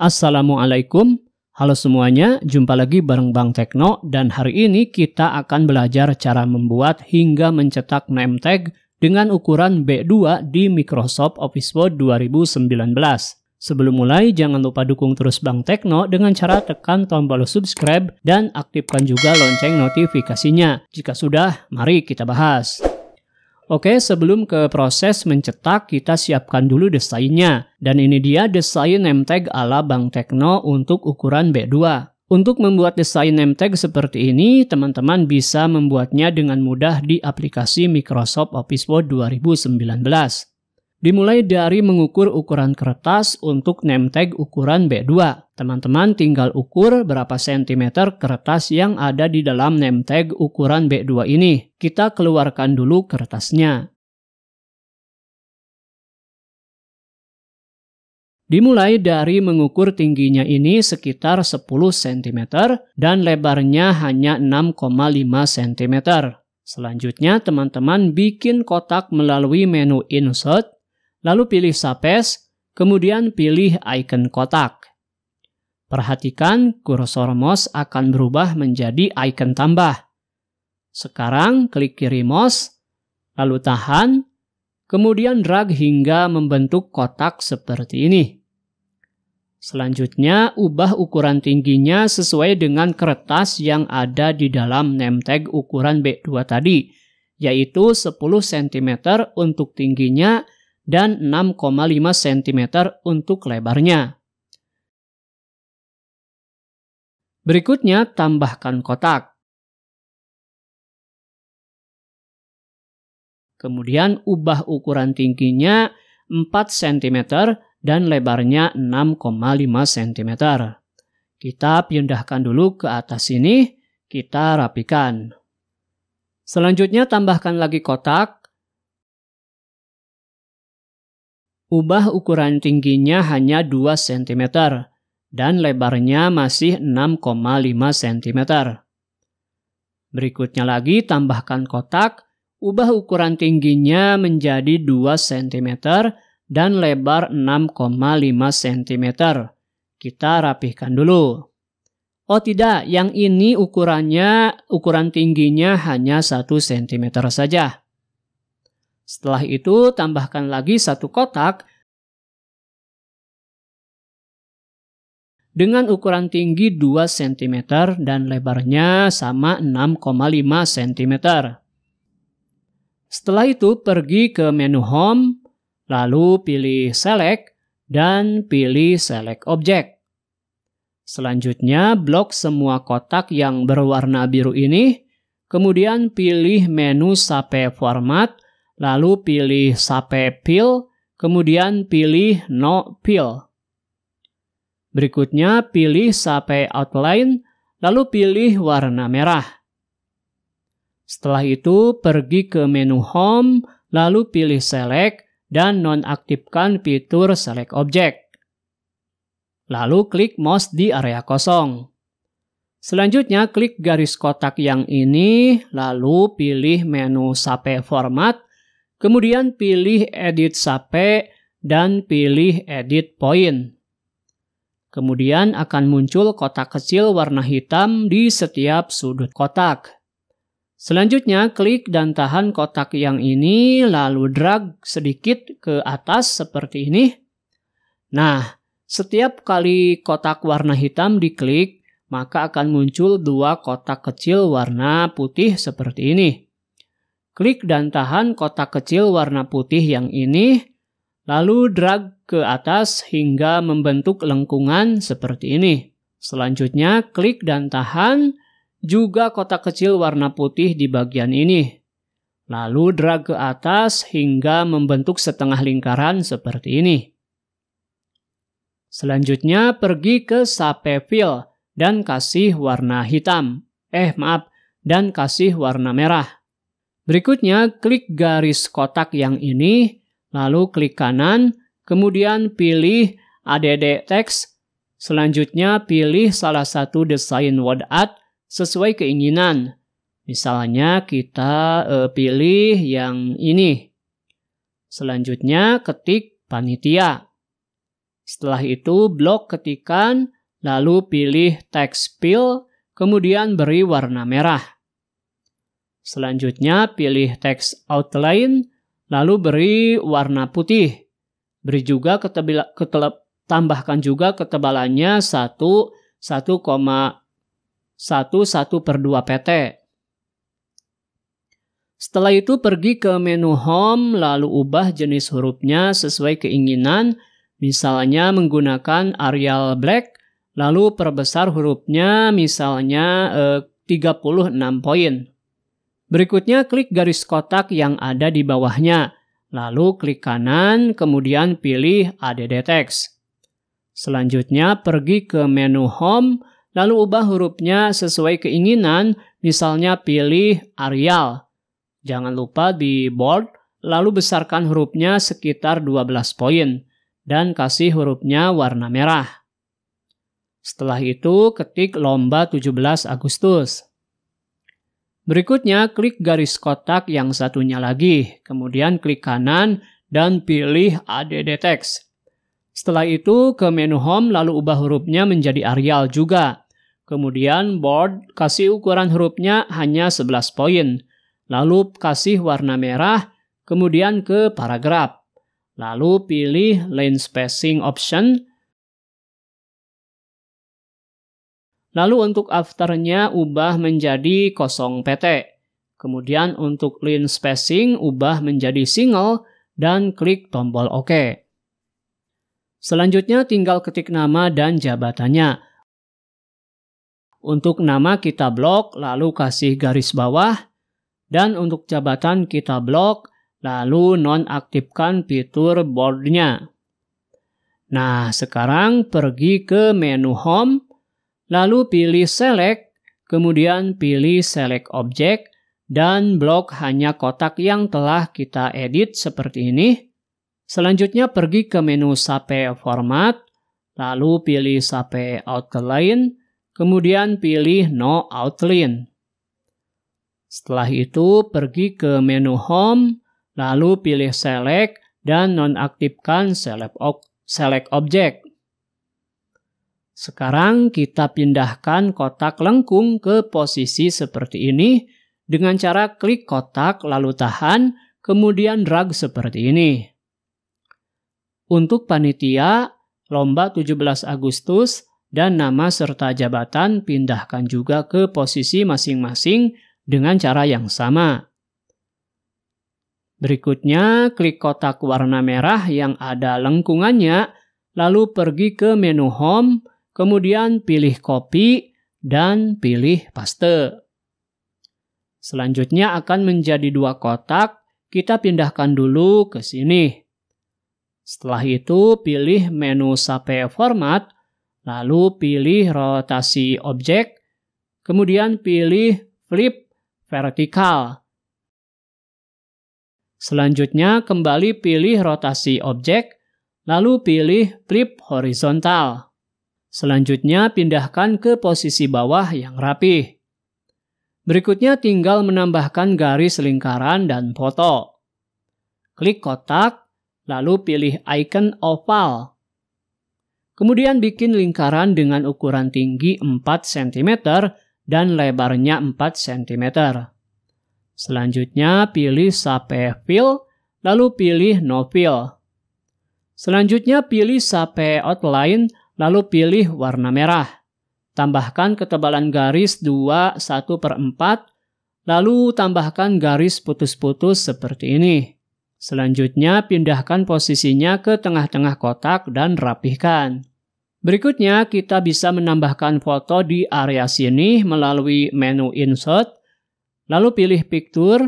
Assalamualaikum, halo semuanya, jumpa lagi bareng Bang Tekno dan hari ini kita akan belajar cara membuat hingga mencetak name tag dengan ukuran B2 di Microsoft Office Word 2019. Sebelum mulai, jangan lupa dukung terus Bang Tekno dengan cara tekan tombol subscribe dan aktifkan juga lonceng notifikasinya. Jika sudah, mari kita bahas. Oke, sebelum ke proses mencetak, kita siapkan dulu desainnya. Dan ini dia desain name tag ala Bank Tekno untuk ukuran B2. Untuk membuat desain name tag seperti ini, teman-teman bisa membuatnya dengan mudah di aplikasi Microsoft Office Word 2019. Dimulai dari mengukur ukuran kertas untuk name tag ukuran B2. Teman-teman tinggal ukur berapa sentimeter kertas yang ada di dalam name tag ukuran B2 ini. Kita keluarkan dulu kertasnya. Dimulai dari mengukur tingginya ini sekitar 10 cm dan lebarnya hanya 6,5 cm. Selanjutnya, teman-teman bikin kotak melalui menu Insert lalu pilih Sapes, kemudian pilih icon kotak. Perhatikan kursor mouse akan berubah menjadi icon tambah. Sekarang klik kiri mouse, lalu tahan, kemudian drag hingga membentuk kotak seperti ini. Selanjutnya, ubah ukuran tingginya sesuai dengan kertas yang ada di dalam name tag ukuran B2 tadi, yaitu 10 cm untuk tingginya dan 6,5 cm untuk lebarnya. Berikutnya, tambahkan kotak. Kemudian ubah ukuran tingginya 4 cm dan lebarnya 6,5 cm. Kita pindahkan dulu ke atas sini, kita rapikan. Selanjutnya tambahkan lagi kotak Ubah ukuran tingginya hanya 2 cm dan lebarnya masih 6,5 cm. Berikutnya lagi tambahkan kotak, ubah ukuran tingginya menjadi 2 cm dan lebar 6,5 cm. Kita rapihkan dulu. Oh tidak, yang ini ukurannya, ukuran tingginya hanya 1 cm saja. Setelah itu tambahkan lagi satu kotak dengan ukuran tinggi 2 cm dan lebarnya sama 6,5 cm. Setelah itu pergi ke menu Home, lalu pilih Select dan pilih Select Object. Selanjutnya, blok semua kotak yang berwarna biru ini, kemudian pilih menu Sape Format, lalu pilih Sape pil, kemudian pilih No pil. Berikutnya pilih Sape Outline, lalu pilih warna merah. Setelah itu pergi ke menu Home, lalu pilih Select dan nonaktifkan fitur Select Object. Lalu klik mouse di area kosong. Selanjutnya klik garis kotak yang ini, lalu pilih menu Sape Format, Kemudian pilih edit sape dan pilih edit point. Kemudian akan muncul kotak kecil warna hitam di setiap sudut kotak. Selanjutnya, klik dan tahan kotak yang ini, lalu drag sedikit ke atas seperti ini. Nah, setiap kali kotak warna hitam diklik, maka akan muncul dua kotak kecil warna putih seperti ini. Klik dan tahan kotak kecil warna putih yang ini, lalu drag ke atas hingga membentuk lengkungan seperti ini. Selanjutnya, klik dan tahan juga kotak kecil warna putih di bagian ini. Lalu drag ke atas hingga membentuk setengah lingkaran seperti ini. Selanjutnya, pergi ke Sape Fill dan kasih warna hitam. Eh, maaf, dan kasih warna merah. Berikutnya, klik garis kotak yang ini, lalu klik kanan, kemudian pilih ADD Text. Selanjutnya, pilih salah satu desain word art sesuai keinginan. Misalnya, kita uh, pilih yang ini. Selanjutnya, ketik panitia. Setelah itu, blok ketikan, lalu pilih text fill, kemudian beri warna merah. Selanjutnya, pilih teks outline, lalu beri warna putih. Beri juga ketebila, ketele, tambahkan juga ketebalannya 1, 1 per 2 pt. Setelah itu pergi ke menu home lalu ubah jenis hurufnya sesuai keinginan misalnya menggunakan Arial Black lalu perbesar hurufnya misalnya eh, 36 poin. Berikutnya klik garis kotak yang ada di bawahnya, lalu klik kanan kemudian pilih ADD Text. Selanjutnya pergi ke menu Home, lalu ubah hurufnya sesuai keinginan, misalnya pilih Arial. Jangan lupa di bold, lalu besarkan hurufnya sekitar 12 poin dan kasih hurufnya warna merah. Setelah itu ketik lomba 17 Agustus. Berikutnya, klik garis kotak yang satunya lagi, kemudian klik kanan dan pilih ADD Text. Setelah itu, ke menu Home lalu ubah hurufnya menjadi Arial juga. Kemudian board kasih ukuran hurufnya hanya 11 poin. Lalu kasih warna merah, kemudian ke paragraf. Lalu pilih line spacing option, Lalu untuk afternya ubah menjadi kosong PT. Kemudian untuk line spacing ubah menjadi single dan klik tombol OK. Selanjutnya tinggal ketik nama dan jabatannya. Untuk nama kita blok lalu kasih garis bawah dan untuk jabatan kita blok lalu nonaktifkan fitur boardnya. Nah sekarang pergi ke menu home lalu pilih select, kemudian pilih select object, dan blok hanya kotak yang telah kita edit seperti ini. Selanjutnya pergi ke menu Sape Format, lalu pilih Sape Outline, kemudian pilih No Outline. Setelah itu pergi ke menu Home, lalu pilih Select, dan nonaktifkan select object. Sekarang kita pindahkan kotak lengkung ke posisi seperti ini dengan cara klik kotak lalu tahan, kemudian drag seperti ini. Untuk panitia, lomba 17 Agustus dan nama serta jabatan pindahkan juga ke posisi masing-masing dengan cara yang sama. Berikutnya, klik kotak warna merah yang ada lengkungannya, lalu pergi ke menu Home, Kemudian pilih copy dan pilih paste. Selanjutnya akan menjadi dua kotak, kita pindahkan dulu ke sini. Setelah itu pilih menu sape format, lalu pilih rotasi objek, kemudian pilih flip vertikal. Selanjutnya kembali pilih rotasi objek, lalu pilih flip horizontal. Selanjutnya, pindahkan ke posisi bawah yang rapih. Berikutnya tinggal menambahkan garis lingkaran dan foto. Klik kotak, lalu pilih icon oval. Kemudian bikin lingkaran dengan ukuran tinggi 4 cm dan lebarnya 4 cm. Selanjutnya pilih Sape Fill, lalu pilih No Fill. Selanjutnya pilih Sape Outline, Lalu pilih warna merah. Tambahkan ketebalan garis 2 1 per 4, lalu tambahkan garis putus-putus seperti ini. Selanjutnya, pindahkan posisinya ke tengah-tengah kotak dan rapihkan. Berikutnya, kita bisa menambahkan foto di area sini melalui menu Insert, lalu pilih Picture,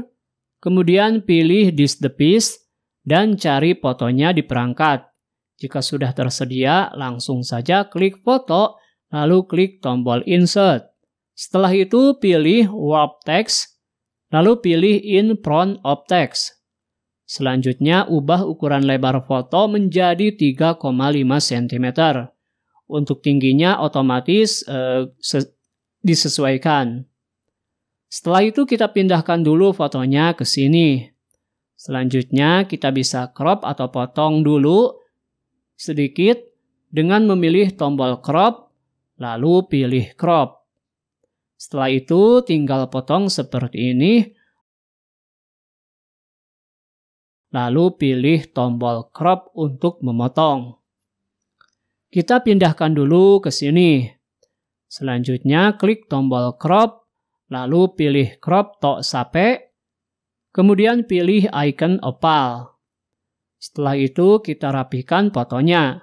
kemudian pilih This the Piece, dan cari fotonya di perangkat. Jika sudah tersedia, langsung saja klik foto, lalu klik tombol insert. Setelah itu pilih warp text, lalu pilih in front of text. Selanjutnya, ubah ukuran lebar foto menjadi 3,5 cm. Untuk tingginya otomatis eh, disesuaikan. Setelah itu kita pindahkan dulu fotonya ke sini. Selanjutnya kita bisa crop atau potong dulu sedikit dengan memilih tombol crop, lalu pilih crop. Setelah itu tinggal potong seperti ini, lalu pilih tombol crop untuk memotong. Kita pindahkan dulu ke sini. Selanjutnya klik tombol crop, lalu pilih crop tok sape, kemudian pilih icon opal. Setelah itu kita rapihkan fotonya.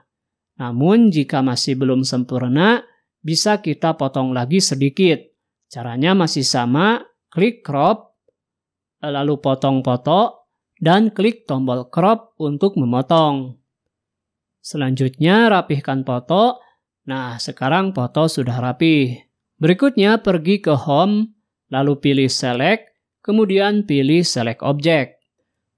Namun jika masih belum sempurna, bisa kita potong lagi sedikit. Caranya masih sama, klik crop, lalu potong foto, dan klik tombol crop untuk memotong. Selanjutnya rapihkan foto. Nah, sekarang foto sudah rapi. Berikutnya pergi ke home, lalu pilih select, kemudian pilih select object.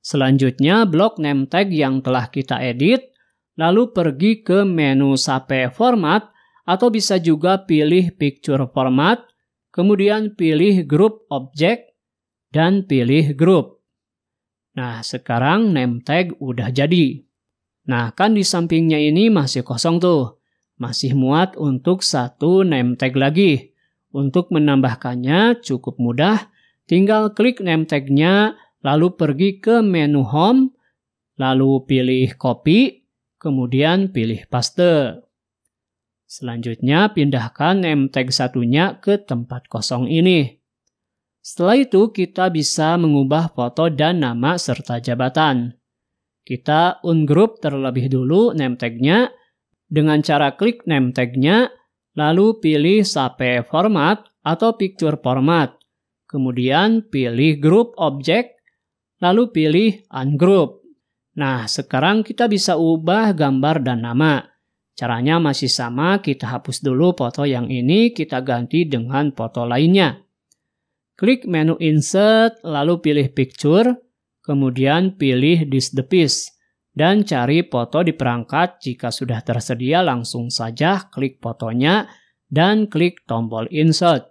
Selanjutnya, blok name tag yang telah kita edit, lalu pergi ke menu Sape Format atau bisa juga pilih Picture Format, kemudian pilih Group Object, dan pilih Group. Nah, sekarang name tag udah jadi. Nah, kan di sampingnya ini masih kosong tuh. Masih muat untuk satu name tag lagi. Untuk menambahkannya cukup mudah, tinggal klik name tag lalu pergi ke menu home, lalu pilih copy, kemudian pilih paste. Selanjutnya pindahkan name tag satunya ke tempat kosong ini. Setelah itu kita bisa mengubah foto dan nama serta jabatan. Kita ungroup terlebih dulu name tag-nya dengan cara klik name tag-nya, lalu pilih SAPE format atau picture format. Kemudian pilih Group Object lalu pilih ungroup. Nah, sekarang kita bisa ubah gambar dan nama. Caranya masih sama, kita hapus dulu foto yang ini, kita ganti dengan foto lainnya. Klik menu insert, lalu pilih picture, kemudian pilih this the piece, dan cari foto di perangkat. Jika sudah tersedia, langsung saja klik fotonya dan klik tombol insert.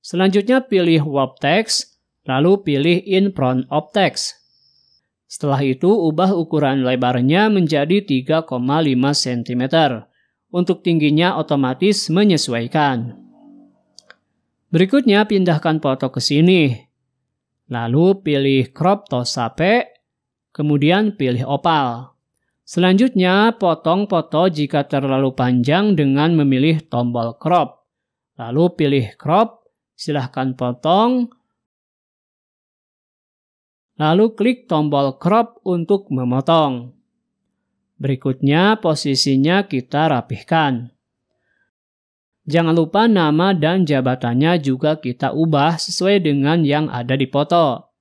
Selanjutnya pilih Web text, lalu pilih in front of text. Setelah itu, ubah ukuran lebarnya menjadi 3,5 cm. Untuk tingginya otomatis menyesuaikan. Berikutnya, pindahkan foto ke sini. Lalu pilih crop to sape, kemudian pilih opal. Selanjutnya, potong foto jika terlalu panjang dengan memilih tombol crop. Lalu pilih crop, silahkan potong, Lalu klik tombol crop untuk memotong. Berikutnya posisinya kita rapihkan. Jangan lupa nama dan jabatannya juga kita ubah sesuai dengan yang ada di foto.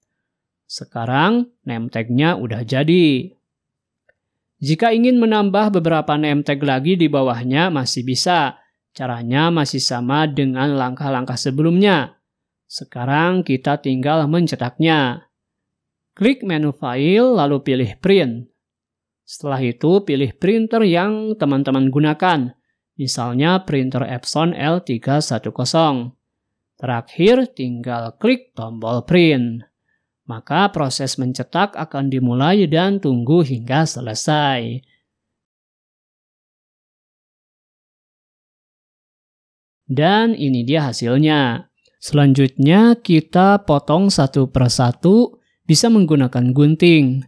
Sekarang name tag-nya udah jadi. Jika ingin menambah beberapa name tag lagi di bawahnya masih bisa. Caranya masih sama dengan langkah-langkah sebelumnya. Sekarang kita tinggal mencetaknya. Klik menu file, lalu pilih print. Setelah itu, pilih printer yang teman-teman gunakan, misalnya printer Epson L310. Terakhir, tinggal klik tombol print. Maka proses mencetak akan dimulai dan tunggu hingga selesai. Dan ini dia hasilnya. Selanjutnya kita potong satu persatu bisa menggunakan gunting.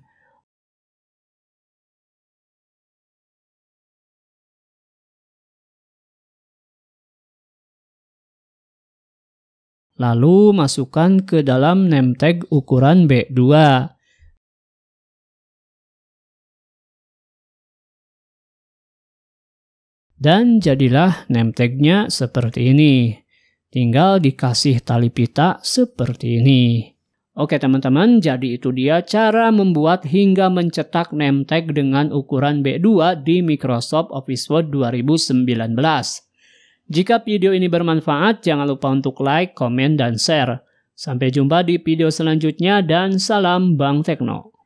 Lalu masukkan ke dalam name tag ukuran B2. Dan jadilah name tagnya seperti ini. Tinggal dikasih tali pita seperti ini. Oke teman-teman, jadi itu dia cara membuat hingga mencetak name tag dengan ukuran B2 di Microsoft Office Word 2019. Jika video ini bermanfaat, jangan lupa untuk like, komen, dan share. Sampai jumpa di video selanjutnya dan salam Bang Tekno.